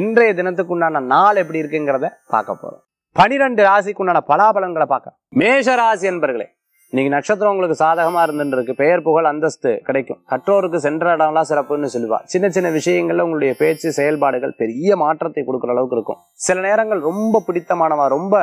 இன்றைய தினத்துக்கு உண்டான நாள் எப்படி இருக்குங்கிறத பார்க்க போறோம் பனிரெண்டு ராசிக்கு உண்டான பலாபலங்களை பார்க்க மேஷ ராசி என்பர்களே இன்னைக்கு நட்சத்திரம் உங்களுக்கு சாதகமா இருந்துருக்கு பெயர் புகழ் அந்தஸ்து கிடைக்கும் கற்றோருக்கு சென்ற இடம்லாம் சிறப்புன்னு சொல்லுவா சின்ன சின்ன விஷயங்கள்ல உங்களுடைய பேச்சு செயல்பாடுகள் பெரிய மாற்றத்தை கொடுக்குற அளவுக்கு இருக்கும் சில நேரங்கள் ரொம்ப பிடித்தமானவா ரொம்ப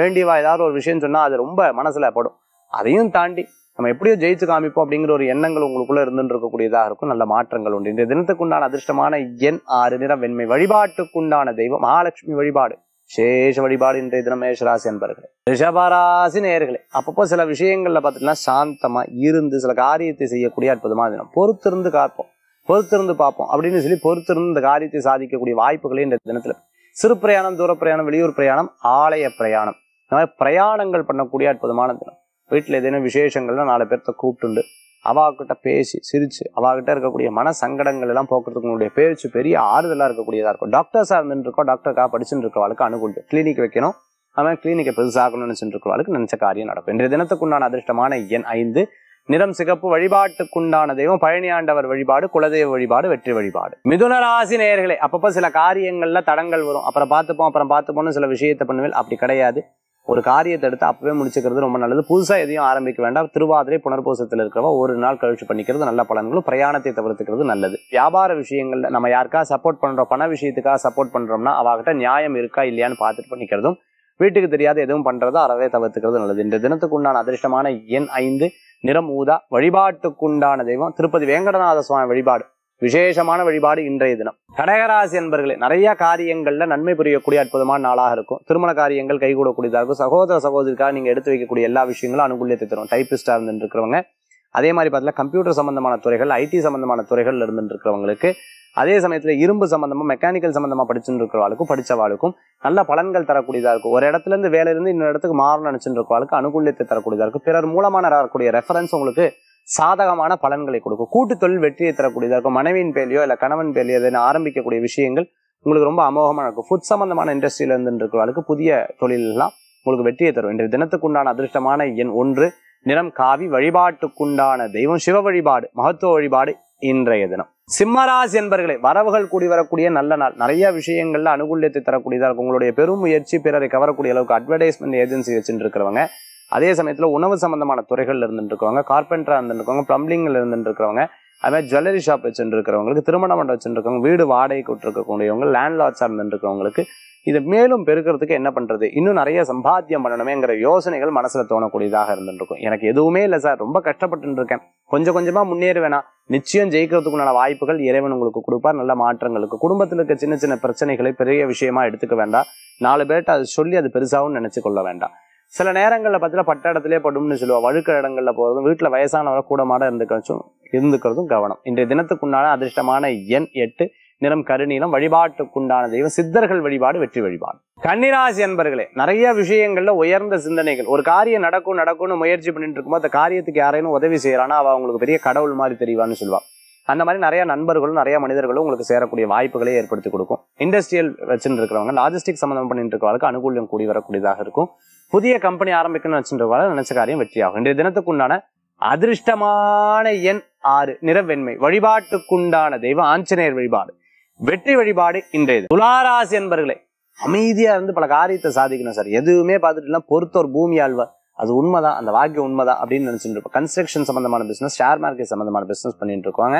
வேண்டியவா ஏதாவது ஒரு விஷயம் சொன்னா அது ரொம்ப மனசுல படும் அதையும் தாண்டி நம்ம எப்படியோ ஜெயிச்சு காமிப்போம் அப்படிங்கிற ஒரு எண்ணங்கள் உங்களுக்குள்ள இருந்துட்டு இருக்கக்கூடியதாக இருக்கும் நல்ல மாற்றங்கள் உண்டு இந்த தினத்துக்குண்டான அதிர்ஷ்டமான எண் ஆறு நிறம் வெண்மை வழிபாட்டுக்குண்டான தெய்வம் மகாலட்சுமி வழிபாடு சேஷ வழிபாடு இன்றைய தினம் மேஷராசி என்பர்களே ரிஷபராசி நேர்களே அப்பப்போ சில விஷயங்கள்ல பார்த்தீங்கன்னா சாந்தமா இருந்து சில காரியத்தை செய்யக்கூடிய அற்புதமான தினம் பொறுத்திருந்து காப்போம் பொறுத்திருந்து பார்ப்போம் அப்படின்னு சொல்லி பொறுத்திருந்து இந்த காரியத்தை சாதிக்கக்கூடிய வாய்ப்புகளே இந்த தினத்துல சிறு பிரயாணம் தூர பிரயாணம் வெளியூர் பிரயாணம் ஆலய பிரயாணம் இந்த மாதிரி பிரயாணங்கள் பண்ணக்கூடிய அற்புதமான தினம் வீட்டில் ஏதேனும் விசேஷங்கள்லாம் நாலு பேர்த்த கூப்பிட்டுண்டு அவாக்கிட்ட பேசி சிரித்து அவாக்கிட்ட இருக்கக்கூடிய மன சங்கடங்கள் எல்லாம் போக்குறதுக்கு உங்களுடைய பேச்சு பெரிய ஆறுதலாக இருக்கக்கூடியதாக இருக்கும் டாக்டர் சார் இருந்துருக்கோம் டாக்டருக்காக படிச்சுட்டு வாழ்க்கை அணுகுண்டு கிளினிக் வைக்கணும் அவன் கிளினிக்கை பெருசாகணும்னு நினச்சிட்டு வாழ்க்கை நினச்ச காரியம் நடக்கும் இன்றைய தினத்துக்குண்டான அதிர்ஷ்டமான எண் ஐந்து நிறம் சிகப்பு வழிபாட்டுக்குண்டான தெய்வம் பழனியாண்டவர் வழிபாடு குலதெய்வ வழிபாடு வெற்றி வழிபாடு மிதுன ராசி நேர்களை அப்பப்போ சில காரியங்களில் தடங்கள் வரும் அப்புறம் பார்த்துப்போம் அப்புறம் பார்த்துப்போம்னு சில விஷயத்தை பண்ணுவேன் அப்படி கிடையாது ஒரு காரியத்தை எடுத்து அப்பவே முடிச்சுக்கிறது ரொம்ப நல்லது புதுசாக எதையும் ஆரம்பிக்க வேண்டாம் திருவாதிரை புனர்போசத்தில் இருக்கிறவ ஒரு நாள் கழிச்சு பண்ணிக்கிறது நல்ல பலன்களும் பிரயாணத்தை தவிர்த்துக்கிறது நல்லது வியாபார விஷயங்கள்ல நம்ம யாருக்கா சப்போர்ட் பண்ணுறோம் பண விஷயத்துக்காக சப்போர்ட் பண்ணுறோம்னா அவகிட்ட நியாயம் இருக்கா இல்லையான்னு பார்த்துட்டு பண்ணிக்கிறதும் வீட்டுக்கு தெரியாத எதுவும் பண்ணுறதோ அறவே தவிர்த்துக்கிறது நல்லது இந்த தினத்துக்கு உண்டான அதிர்ஷ்டமான எண் ஐந்து நிறம் ஊதா வழிபாட்டுக்குண்டான தெய்வம் திருப்பதி வேங்கடநாத சுவாமி வழிபாடு விசேஷமான வழிபாடு இன்றைய தினம் கடகராசி என்பர்களே நிறைய காரியங்கள்ல நன்மை புரியக்கூடிய அற்புதமான நாளாக இருக்கும் திருமண காரியங்கள் கைகூடக்கூடியதாக இருக்கும் சகோதர சகோதரிக்காக நீங்க எடுத்து வைக்கக்கூடிய எல்லா விஷயங்களும் அனுகூலியத்தை தரும் டைப்பிஸ்டாக இருந்து இருக்கிறவங்க அதே மாதிரி பார்த்தீங்கன்னா கம்ப்யூட்டர் சம்பந்தமான துறைகள் ஐடி சம்பந்தமான துறைகள் இருந்து இருக்கிறவங்களுக்கு அதே சமயத்தில் இரும்பு சம்பந்தமாக மெக்கானிக்கல் சம்பந்தமாக படிச்சுட்டு இருக்கிறவாளுக்கும் படித்தவாளுக்கும் நல்ல பலன்கள் தரக்கூடியதாக இருக்கும் ஒரு இடத்துலேருந்து வேலையிலேருந்து இன்னொரு இடத்துக்கு மாறணும் நினச்சிட்டு இருக்கிறவாளுக்கு அனுகூலியத்தை தரக்கூடியதாக இருக்கும் பிறர் மூலமான வரக்கூடிய ரெஃபரன்ஸ் உங்களுக்கு சாதகமான பலன்களை கொடுக்கும் கூட்டு தொழில் வெற்றியை தரக்கூடியதாக இருக்கும் மனைவியின் பேலியோ இல்லை கணவன் பேலியோ எதுன்னு ஆரம்பிக்கக்கூடிய விஷயங்கள் உங்களுக்கு ரொம்ப அமோகமாக இருக்கும் ஃபுட் சம்பந்தமான இண்டஸ்ட்ரியில இருந்து இருக்கிறவர்களுக்கு புதிய தொழிலெல்லாம் உங்களுக்கு வெற்றியை தரும் இன்றைய தினத்துக்குண்டான அதிர்ஷ்டமான எண் ஒன்று நிறம் காவி வழிபாட்டுக்குண்டான தெய்வம் சிவ வழிபாடு மகத்துவ வழிபாடு இன்றைய தினம் சிம்மராசி என்பர்களை வரவுகள் கூடி வரக்கூடிய நல்ல நாள் நிறைய விஷயங்கள்ல அனுகூல்யத்தை தரக்கூடியதாக இருக்கும் உங்களுடைய பெரும் முயற்சி பிறரை கவரக்கூடிய அளவுக்கு அட்வர்டைஸ்மெண்ட் ஏஜென்சி வச்சுட்டு இருக்கிறவங்க அதே சமயத்தில் உணவு சம்மந்தமான துறைகளில் இருந்துருக்கவங்க கார்பெண்டராக இருந்துருக்கவங்க ப்ளம்பிங்கில் இருந்துருக்கிறவங்க அதுமாதிரி ஜுவல்லரி ஷாப் வச்சுருக்கிறவங்களுக்கு திருமண மண்டபம் வச்சுருக்கவங்க வீடு வாடகைக்கு விட்டுருக்கக்கூடியவங்க லேண்ட்லாட்ஸாக இருக்கிறவங்களுக்கு இது மேலும் பெருக்கிறதுக்கு என்ன பண்ணுறது இன்னும் நிறைய சம்பாத்தியம் பண்ணணுமேங்கிற யோசனைகள் மனசில் தோணக்கூடியதாக இருந்துருக்கும் எனக்கு எதுவுமே இல்லை சார் ரொம்ப கஷ்டப்பட்டு இருக்கேன் கொஞ்சம் கொஞ்சமாக முன்னேற வேணாம் நிச்சயம் ஜெயிக்கிறதுக்குண்டான வாய்ப்புகள் இறைவன் உங்களுக்கு கொடுப்பார் நல்ல மாற்றங்களுக்கு குடும்பத்தில் இருக்க சின்ன சின்ன பிரச்சனைகளை பெரிய விஷயமா எடுத்துக்க வேண்டாம் நாலு பேர்கிட்ட அது சொல்லி அது பெருசாகவும் நினைச்சு கொள்ள வேண்டாம் சில நேரங்களில் பார்த்தீங்கன்னா பட்ட இடத்துலேயே படும்னு சொல்லுவாள் வழுக்கிற இடங்களில் போகிறதும் வீட்டில் வயசானவரை கூடமாட இருந்துக்கிறச்சும் இருந்துக்கிறதும் கவனம் இன்றைய தினத்துக்குண்டான அதிர்ஷ்டமான எண் எட்டு நிறம் கருநீளம் வழிபாட்டுக்குண்டான தெய்வம் சித்தர்கள் வழிபாடு வெற்றி வழிபாடு கன்னிராசி என்பர்களே நிறைய விஷயங்கள்ல உயர்ந்த சிந்தனைகள் ஒரு காரியம் நடக்கும் நடக்கும்னு முயற்சி பண்ணிட்டு இருக்கும்போது அந்த காரியத்துக்கு யாரையும் உதவி செய்யறானா அவ அவங்களுக்கு பெரிய கடவுள் மாதிரி தெரியவான்னு சொல்லுவாள் அந்த மாதிரி நிறைய நண்பர்களும் நிறைய மனிதர்களும் உங்களுக்கு சேரக்கூடிய வாய்ப்புகளை ஏற்படுத்தி கொடுக்கும் இண்டஸ்ட்ரியல் வச்சுட்டு இருக்கிறவங்க லாஜிஸ்டிக் சம்மந்தம் பண்ணிட்டு இருக்கிறவங்களுக்கு அனுகூலியம் கூடி வரக்கூடியதாக இருக்கும் புதிய கம்பெனி ஆரம்பிக்கணும்னு வச்சுருவாங்க நினைச்ச காரியம் வெற்றியாகும் இன்றைய தினத்துக்குண்டான அதிர்ஷ்டமான எண் ஆறு நிறவெண்மை வழிபாட்டுக்குண்டான தெய்வம் ஆஞ்சநேயர் வழிபாடு வெற்றி வழிபாடு இன்றைய துலாராசி என்பர்களே அமைதியா இருந்து பல காரியத்தை சாதிக்கணும் சார் எதுவுமே பார்த்துட்டு பொறுத்த ஒரு பூமி ஆழ்வார் அது உண்மைதான் அந்த வாக்கியம் உண்மைதான் அப்படின்னு நினைச்சுட்டு இருப்போம் கன்ஸ்ட்ரக்ஷன் சம்பந்தமான பிசினஸ் ஷேர் மார்க்கெட் சம்பந்தமான பிசினஸ் பண்ணிட்டு இருக்காங்க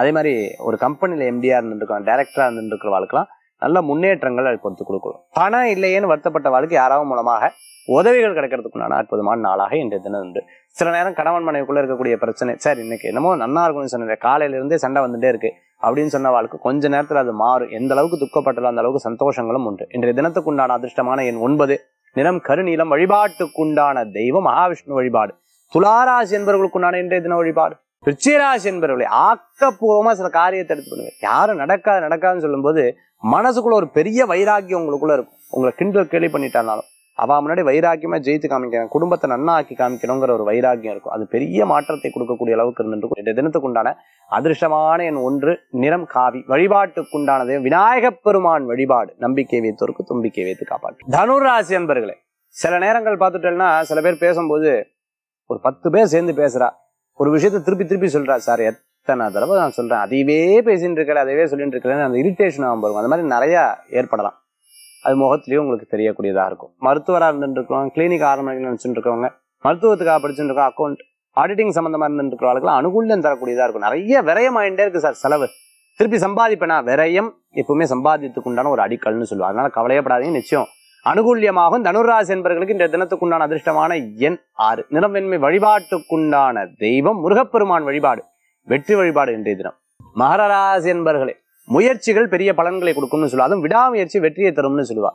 அதே மாதிரி ஒரு கம்பெனியில் எம்டிஆர் இருந்துருக்காங்க டேரக்டரா இருந்துருக்கிற வாழ்க்கலாம் நல்ல முன்னேற்றங்கள் கொடுத்து கொடுக்கணும் பணம் இல்லையேன்னு வருத்தப்பட்ட வாழ்க்கை யாராவது மூலமாக உதவிகள் கிடைக்கிறதுக்குண்டான அற்புதமான நாளாக இன்றைய தினம் உண்டு சில நேரம் கணவன் மனைவிக்குள்ள இருக்கக்கூடிய பிரச்சனை சார் இன்னைக்கு என்னமோ நன்னா இருக்கும்னு காலையில காலையிலிருந்தே சண்டை வந்துட்டே இருக்கு அப்படின்னு சொன்ன வாழ்க்கை கொஞ்ச நேரத்தில் அது மாறும் எந்த அளவுக்கு துக்கப்பட்டதோ அந்த அளவுக்கு சந்தோஷங்களும் உண்டு இன்றைய தினத்துக்குண்டான அதிர்ஷ்டமான என் ஒன்பது நிறம் கருநீளம் வழிபாட்டுக்குண்டான தெய்வம் மகாவிஷ்ணு வழிபாடு துளாராசி என்பவர்களுக்குண்டான இன்றைய தின வழிபாடு பிச்சிராசி என்பவர்களை ஆக்கப்பூர்வமா சில காரியத்தை எடுத்து பண்ணுவேன் யாரும் நடக்காது நடக்காதுன்னு சொல்லும்போது மனசுக்குள்ள ஒரு பெரிய வைராக்கியம் உங்களுக்குள்ள இருக்கும் உங்களை கிண்டல் கேள்வி பண்ணிட்டாலும் அவ முன்னாடி வைராக்கியமா ஜெயித்து காமிக்கிறான் குடும்பத்தை நன்னா ஆக்கி காமிக்கணுங்கிற ஒரு வைராக்கியம் இருக்கும் அது பெரிய மாற்றத்தை கொடுக்கக்கூடிய அளவுக்கு இருந்துட்டு இந்த உண்டான அதிர்ஷ்டமான என் ஒன்று நிறம் காவி வழிபாட்டுக்குண்டானது விநாயக பெருமான் வழிபாடு நம்பிக்கை வைத்தோருக்கு தும்பிக்கை வைத்து காப்பாற்று தனுராசி அன்பர்களே சில நேரங்கள் பார்த்துட்டேன்னா சில பேர் பேசும்போது ஒரு பத்து பேர் சேர்ந்து பேசுறா ஒரு விஷயத்த திருப்பி திருப்பி சொல்றா சார் எத்தனை தடவை நான் சொல்கிறேன் அதையவே பேசிகிட்டு இருக்கல அதையவே சொல்லிட்டு இருக்கலன்னு அந்த இரிட்டேஷன் ஆகும் போகும் அந்த மாதிரி நிறையா ஏற்படலாம் அது முகத்துலேயும் உங்களுக்கு தெரியக்கூடியதாக இருக்கும் மருத்துவராக இருந்துருக்கோம் கிளினிக் ஆரம்பிக்கணும்னு நினச்சிட்டு இருக்கவங்க மருத்துவத்துக்காக படிச்சுட்டு இருக்கோம் அக்கௌண்ட் ஆடிட்டிங் சம்மந்தமாக இருந்துருக்கிற ஆளுக்கு அனுகூலம் தரக்கூடியதாக இருக்கும் நிறைய விரயம் ஆகிட்டே இருக்குது சார் செலவு திருப்பி சம்பாதிப்பேனா விரயம் எப்பவுமே சம்பாதித்துக்கு உண்டான ஒரு அடிக்கல்னு சொல்லுவாங்க அதனால கவலையப்படாதீங்க நிச்சயம் அனுகூல்யமாகும் தனுராசி என்பவர்களுக்கு இந்த தினத்துக்குண்டான அதிர்ஷ்டமான எண் ஆறு நிறம் வழிபாட்டுக்குண்டான தெய்வம் முருகப்பெருமான் வழிபாடு வெற்றி வழிபாடு இன்றைய தினம் மகரராசி என்பர்களே முயற்சிகள் பெரிய பலன்களை கொடுக்கும்னு சொல்லுவா அதுவும் விடாமுயற்சி வெற்றியை தரும்னு சொல்லுவா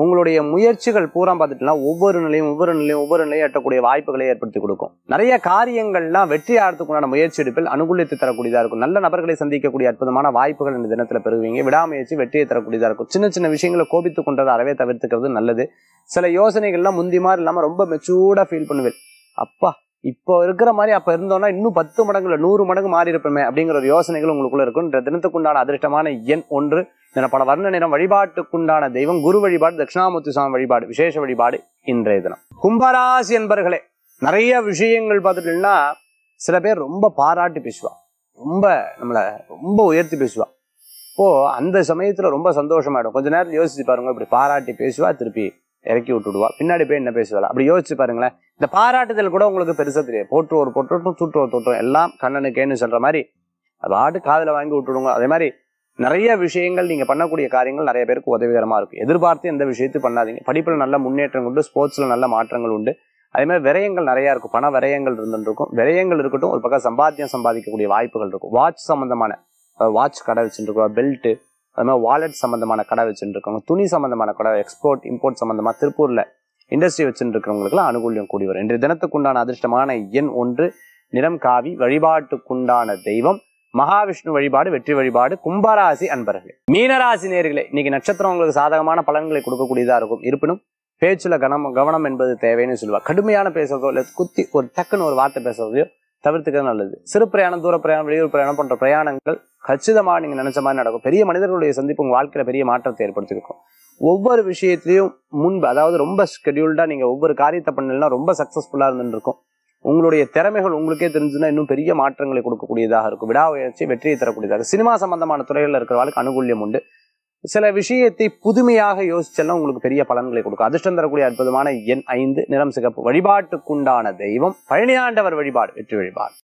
உங்களுடைய முயற்சிகள் பூரா பார்த்துட்டுனா ஒவ்வொரு நிலையும் ஒவ்வொரு நிலையும் ஒவ்வொரு நிலையும் எட்டக்கூடிய வாய்ப்புகளை ஏற்படுத்தி கொடுக்கும் நிறைய காரியங்கள்லாம் வெற்றி ஆடுறதுக்குண்டான முயற்சி எடுப்பில் அனுகூலித்து தரக்கூடியதாக இருக்கும் நல்ல நபர்களை சந்திக்கக்கூடிய அற்புதமான வாய்ப்புகள் இந்த தினத்தில் பெறுவீங்க விடாமுயற்சி வெற்றியை தரக்கூடியதாக இருக்கும் சின்ன சின்ன விஷயங்களை கோபித்துக் கொண்டதை அறவே தவிர்த்துக்கிறது நல்லது சில யோசனைகள்லாம் முந்தி மாதிரி இல்லாமல் ரொம்ப மெச்சூர்டாக ஃபீல் பண்ணுவேன் அப்பா இப்போ இருக்கிற மாதிரி அப்போ இருந்தோம்னா இன்னும் பத்து மடங்குல நூறு மடங்கு மாறி இருப்போமே அப்படிங்கிற ஒரு யோசனைகள் உங்களுக்குள்ள இருக்கும் இந்த தினத்துக்குண்டான அதிர்ஷ்டமான எண் ஒன்று இந்த பல வர்ண நிறம் வழிபாட்டுக்குண்டான தெய்வம் குரு வழிபாடு தட்சிணாமூர்த்தி சுவாமி வழிபாடு விசேஷ வழிபாடு இன்றைய தினம் கும்பராசி என்பர்களே நிறைய விஷயங்கள் பார்த்துட்டீங்கன்னா சில பேர் ரொம்ப பாராட்டி பேசுவா ரொம்ப நம்மளை ரொம்ப உயர்த்தி பேசுவா இப்போ அந்த சமயத்தில் ரொம்ப சந்தோஷமாயிடும் கொஞ்ச நேரம் யோசிச்சு பாருங்க இப்படி பாராட்டி பேசுவா திருப்பி இறக்கி விட்டுடுவா பின்னாடி போய் என்ன பேசுவாள் அப்படி யோசிச்சு பாருங்களேன் இந்த பாராட்டுதல் கூட உங்களுக்கு பெருசாக தெரியும் போற்று ஒரு போற்றட்டும் சுற்று ஒரு தோற்றம் எல்லாம் கண்ணனுக்கேன்னு சொல்கிற மாதிரி அது ஆட்டு காதில் வாங்கி விட்டுடுங்க அதே மாதிரி நிறைய விஷயங்கள் நீங்கள் பண்ணக்கூடிய காரியங்கள் நிறைய பேருக்கு உதவிகரமாக இருக்கும் எதிர்பார்த்து எந்த விஷயத்தையும் பண்ணாதீங்க படிப்பில் நல்ல முன்னேற்றம் உண்டு ஸ்போர்ட்ஸில் நல்ல மாற்றங்கள் உண்டு அதே மாதிரி விரயங்கள் நிறையா இருக்கும் பண விரயங்கள் இருந்துருக்கும் விரயங்கள் இருக்கட்டும் ஒரு பக்கம் சம்பாத்தியம் சம்பாதிக்கக்கூடிய வாய்ப்புகள் இருக்கும் வாட்ச் சம்மந்தமான வாட்ச் கடை வச்சுருக்கோம் பெல்ட்டு அதுமாதிரி வாலெட் சம்மந்தமான கடை வச்சுருக்கவங்க துணி சம்மந்தமான கடை எக்ஸ்போர்ட் இம்போர்ட் சம்மந்தமாக திருப்பூரில் இண்டஸ்ட்ரி வச்சுருக்கிறவங்களுக்குலாம் அனுகூலியம் கூடி வரும் இன்றைய தினத்துக்குண்டான அதிர்ஷ்டமான எண் ஒன்று நிறம் காவி வழிபாட்டுக்குண்டான தெய்வம் மகாவிஷ்ணு வழிபாடு வெற்றி வழிபாடு கும்பராசி அன்பர்கள் மீனராசி நேர்களே இன்னைக்கு நட்சத்திரம் உங்களுக்கு சாதகமான பலன்களை கொடுக்கக்கூடியதாக இருக்கும் இருப்பினும் பேச்சில் கனம் கவனம் என்பது தேவைன்னு சொல்லுவாள் கடுமையான பேசுறதோ இல்லை குத்தி ஒரு டக்குன்னு ஒரு வார்த்தை பேசுறதையோ தவிர்த்துக்கிறது நல்லது சிறு பிரயாணம் தூர பிரயாணம் வெளியூர் பிரயாணம் போன்ற பிரயாணங்கள் கச்சிதமாக நீங்கள் நினைச்ச மாதிரி நடக்கும் பெரிய மனிதர்களுடைய சந்திப்பு உங்கள் வாழ்க்கையில் பெரிய மாற்றத்தை ஏற்படுத்தியிருக்கும் ஒவ்வொரு விஷயத்திலையும் முன்பு அதாவது ரொம்ப ஷெடியூல்டாக நீங்கள் ஒவ்வொரு காரியத்தை பண்ணலாம் ரொம்ப சக்ஸஸ்ஃபுல்லாக இருந்துருக்கும் உங்களுடைய திறமைகள் உங்களுக்கே தெரிஞ்சுன்னா இன்னும் பெரிய மாற்றங்களை கொடுக்கக்கூடியதாக இருக்கும் உயர்ச்சி வெற்றியை தரக்கூடியதாக சினிமா சம்பந்தமான துறைகளில் வாழ்க்கை அனுகூல்யம் உண்டு சில விஷயத்தை புதுமையாக யோசிச்செல்லாம் உங்களுக்கு பெரிய பலன்களை கொடுக்கும் அதிர்ஷ்டம் தரக்கூடிய அற்புதமான எண் ஐந்து நிறம் சிகப்பு வழிபாட்டுக்குண்டான தெய்வம் பழனியாண்டவர் வழிபாடு வெற்றி வழிபாடு